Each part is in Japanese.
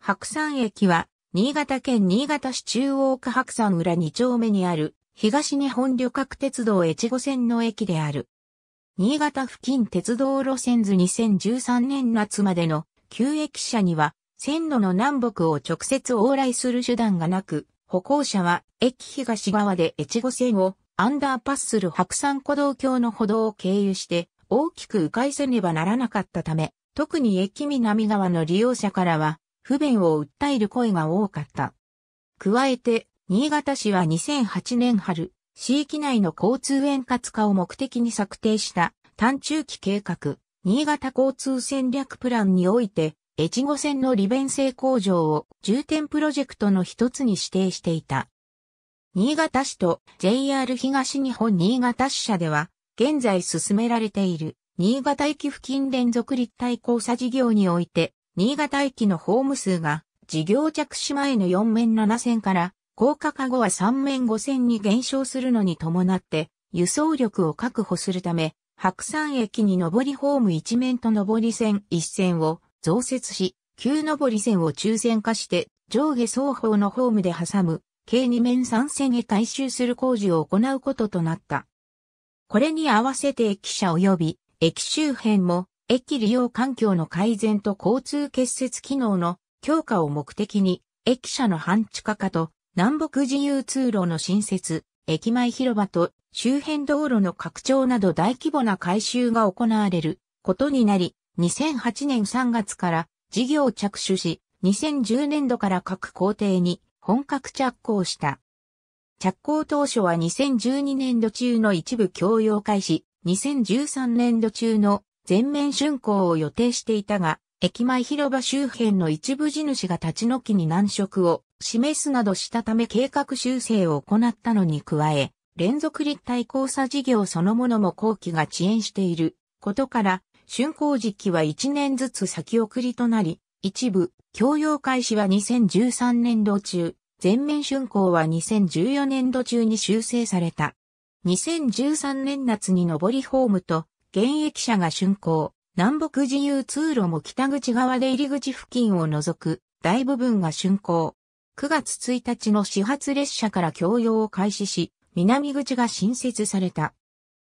白山駅は、新潟県新潟市中央区白山裏2丁目にある、東日本旅客鉄道越後線の駅である。新潟付近鉄道路線図2013年夏までの旧駅舎には、線路の南北を直接往来する手段がなく、歩行者は駅東側で越後線をアンダーパスする白山古道橋の歩道を経由して大きく迂回せねばならなかったため、特に駅南側の利用者からは不便を訴える声が多かった。加えて、新潟市は2008年春、市域内の交通円滑化を目的に策定した短中期計画、新潟交通戦略プランにおいて、越後線の利便性向上を重点プロジェクトの一つに指定していた。新潟市と JR 東日本新潟支社では、現在進められている新潟駅付近連続立体交差事業において、新潟駅のホーム数が事業着手前の4面7線から高架化後は3面5線に減少するのに伴って輸送力を確保するため白山駅に上りホーム1面と上り線1線を増設し、旧上り線を中選化して上下双方のホームで挟む計2面3線へ改修する工事を行うこととなった。これに合わせて駅舎及び駅周辺も駅利用環境の改善と交通結節機能の強化を目的に、駅舎の半地下化と南北自由通路の新設、駅前広場と周辺道路の拡張など大規模な改修が行われることになり、2008年3月から事業を着手し、2010年度から各工程に本格着工した。着工当初は2012年度中の一部共用開始、2013年度中の全面竣工を予定していたが、駅前広場周辺の一部地主が立ち退きに難色を示すなどしたため計画修正を行ったのに加え、連続立体交差事業そのものも工期が遅延していることから、竣工時期は1年ずつ先送りとなり、一部、共用開始は2013年度中、全面竣工は2014年度中に修正された。2013年夏に上りホームと現役者が竣工、南北自由通路も北口側で入り口付近を除く大部分が竣工。9月1日の始発列車から供用を開始し、南口が新設された。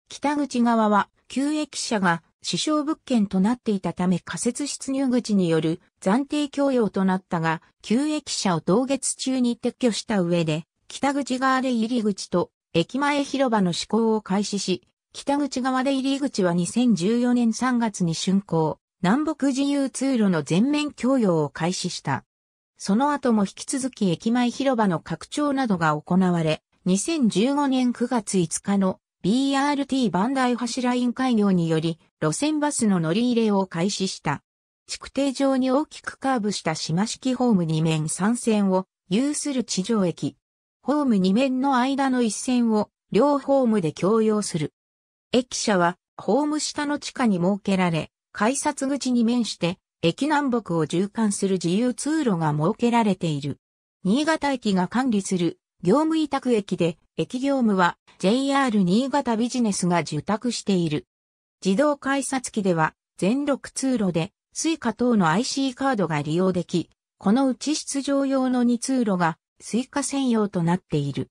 北口側は旧駅舎が支障物件となっていたため仮設出入口による暫定供用となったが、旧駅舎を同月中に撤去した上で、北口側で入り口と駅前広場の施工を開始し、北口側で入り口は2014年3月に竣工、南北自由通路の全面供与を開始した。その後も引き続き駅前広場の拡張などが行われ、2015年9月5日の BRT バンダイイン開業により、路線バスの乗り入れを開始した。築堤上に大きくカーブした島式ホーム2面3線を有する地上駅。ホーム2面の間の1線を両ホームで共用する。駅舎は、ホーム下の地下に設けられ、改札口に面して、駅南北を循環する自由通路が設けられている。新潟駅が管理する業務委託駅で、駅業務は JR 新潟ビジネスが受託している。自動改札機では、全6通路で、スイカ等の IC カードが利用でき、このうち出場用の2通路がスイカ専用となっている。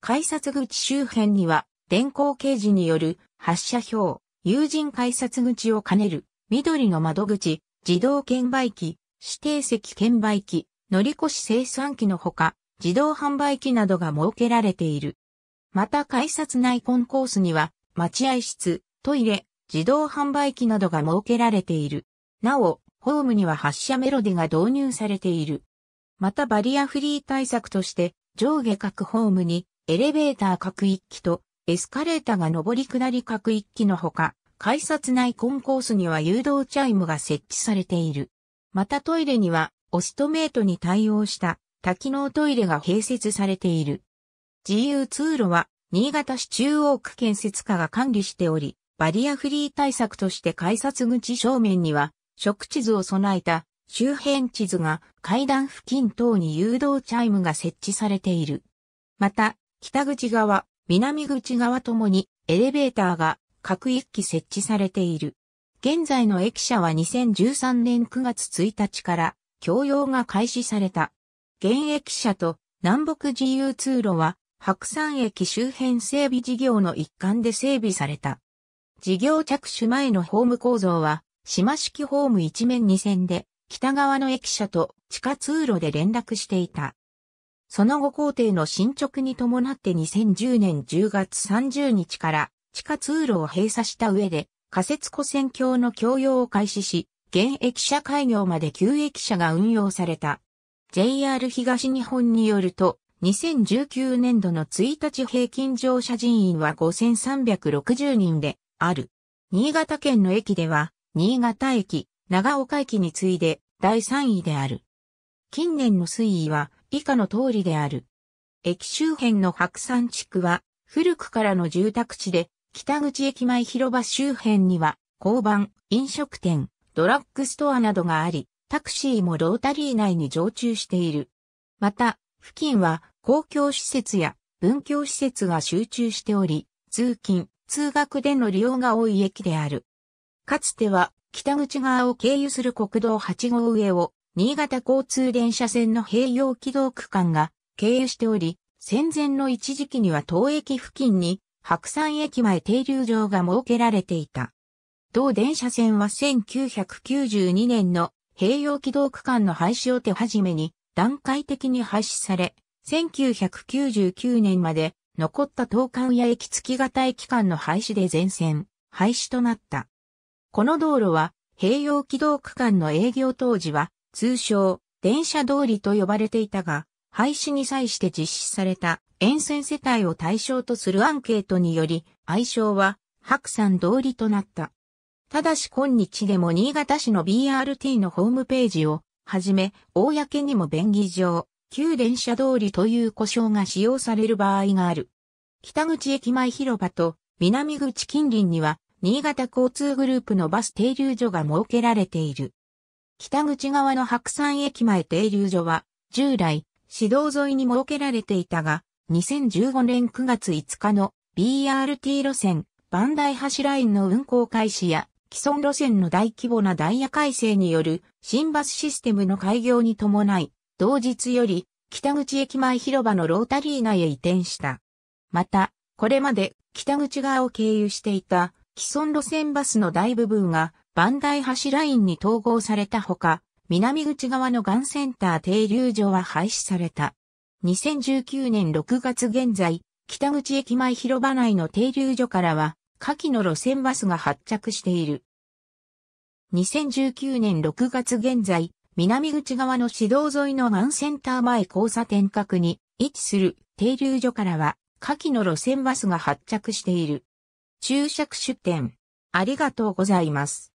改札口周辺には、電光掲示による発射表、友人改札口を兼ねる、緑の窓口、自動券売機、指定席券売機、乗り越し生産機のほか、自動販売機などが設けられている。また改札内コンコースには、待合室、トイレ、自動販売機などが設けられている。なお、ホームには発車メロディが導入されている。またバリアフリー対策として、上下各ホームにエレベーター各1機とエスカレーターが上り下り各一機のほか、改札内コンコースには誘導チャイムが設置されている。またトイレには、オストメートに対応した多機能トイレが併設されている。自由通路は、新潟市中央区建設課が管理しており、バリアフリー対策として改札口正面には、食地図を備えた周辺地図が階段付近等に誘導チャイムが設置されている。また、北口側、南口側ともにエレベーターが各1機設置されている。現在の駅舎は2013年9月1日から供用が開始された。現駅舎と南北自由通路は白山駅周辺整備事業の一環で整備された。事業着手前のホーム構造は、島式ホーム一面二線で、北側の駅舎と地下通路で連絡していた。その後工程の進捗に伴って2010年10月30日から地下通路を閉鎖した上で仮設古線橋の供用を開始し、現駅舎開業まで旧駅舎が運用された。JR 東日本によると、2019年度の1日平均乗車人員は5360人である。新潟県の駅では、新潟駅、長岡駅に次いで第3位である。近年の推移は、以下の通りである。駅周辺の白山地区は、古くからの住宅地で、北口駅前広場周辺には、交番、飲食店、ドラッグストアなどがあり、タクシーもロータリー内に常駐している。また、付近は公共施設や文教施設が集中しており、通勤、通学での利用が多い駅である。かつては北口側を経由する国道8号上を新潟交通電車線の併用軌道区間が経由しており、戦前の一時期には当駅付近に白山駅前停留場が設けられていた。同電車線は1992年の併用軌道区間の廃止を手始めに段階的に廃止され、1999年まで残った東関や駅付き型駅間の廃止で全線廃止となった。この道路は併用軌道区間の営業当時は通称、電車通りと呼ばれていたが、廃止に際して実施された沿線世帯を対象とするアンケートにより、愛称は白山通りとなった。ただし今日でも新潟市の BRT のホームページをはじめ、公にも便宜上、旧電車通りという呼称が使用される場合がある。北口駅前広場と南口近隣には、新潟交通グループのバス停留所が設けられている。北口側の白山駅前停留所は、従来、市道沿いに設けられていたが、2015年9月5日の BRT 路線、万代橋ラインの運行開始や、既存路線の大規模なダイヤ改正による新バスシステムの開業に伴い、同日より北口駅前広場のロータリー内へ移転した。また、これまで北口側を経由していた既存路線バスの大部分がバンダイ橋ラインに統合されたほか、南口側のガンセンター停留所は廃止された。2019年6月現在、北口駅前広場内の停留所からは、下記の路線バスが発着している。2019年6月現在、南口側の市道沿いのガンセンター前交差点角に位置する停留所からは、下記の路線バスが発着している。注釈出店。ありがとうございます。